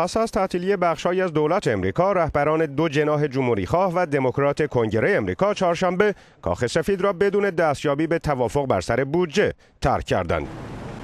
پس از تعطیلی بخشهایی از دولت امریکا رهبران دو جناح جمهوریخواه و دموکرات کنگره امریکا چهارشنبه کاخ سفید را بدون دستیابی به توافق بر سر بودجه ترک کردند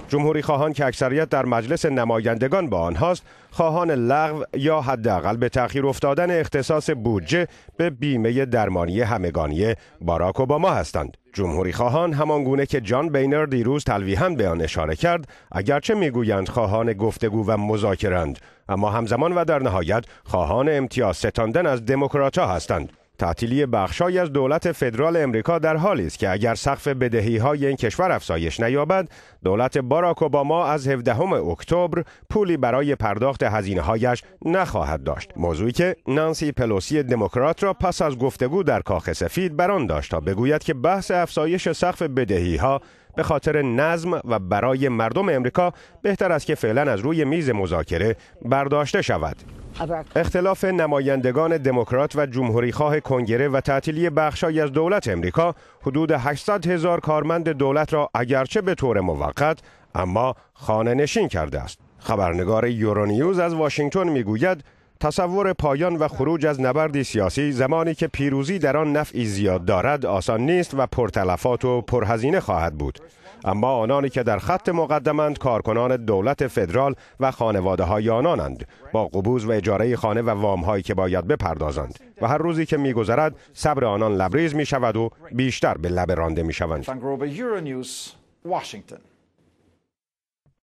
جمهوری خواهان که اکثریت در مجلس نمایندگان با آنهاست خواهان لغو یا حداقل به تأخیر افتادن اختصاص بودجه به بیمه درمانی همگانی باراک اوباما هستند جمهوری خواهان همان گونه که جان بینر دیروز تلویحا به آن اشاره کرد اگرچه میگویند خواهان گفتگو و مذاکرند اما همزمان و در نهایت خواهان امتیاز ستاندن از دموکراتها هستند تعطیلی بخشای از دولت فدرال امریکا در حالی است که اگر سقف بدهی های این کشور افزایش نیابد دولت باراک اوباما از 17 اکتبر پولی برای پرداخت هزینه هایش نخواهد داشت موضوعی که نانسی پلوسی دموکرات را پس از گفتگو در کاخ سفید بر آن داشت تا بگوید که بحث افزایش سقف بدهی ها به خاطر نظم و برای مردم امریکا بهتر است که فعلا از روی میز مذاکره برداشته شود اختلاف نمایندگان دموکرات و جمهوریخواه کنگره و تعطیلی بخشای از دولت امریکا حدود 800 هزار کارمند دولت را اگرچه به طور موقت اما خانه نشین کرده است. خبرنگار یورونیوز از واشنگتن میگوید تصور پایان و خروج از نبردی سیاسی زمانی که پیروزی در آن نفعی زیاد دارد آسان نیست و پرتلفات و پرهزینه خواهد بود اما آنانی که در خط مقدمند کارکنان دولت فدرال و خانواده های آنانند با قبوز و اجاره خانه و وام که باید بپردازند و هر روزی که میگذرد صبر آنان لبریز می شود و بیشتر به لب رانده می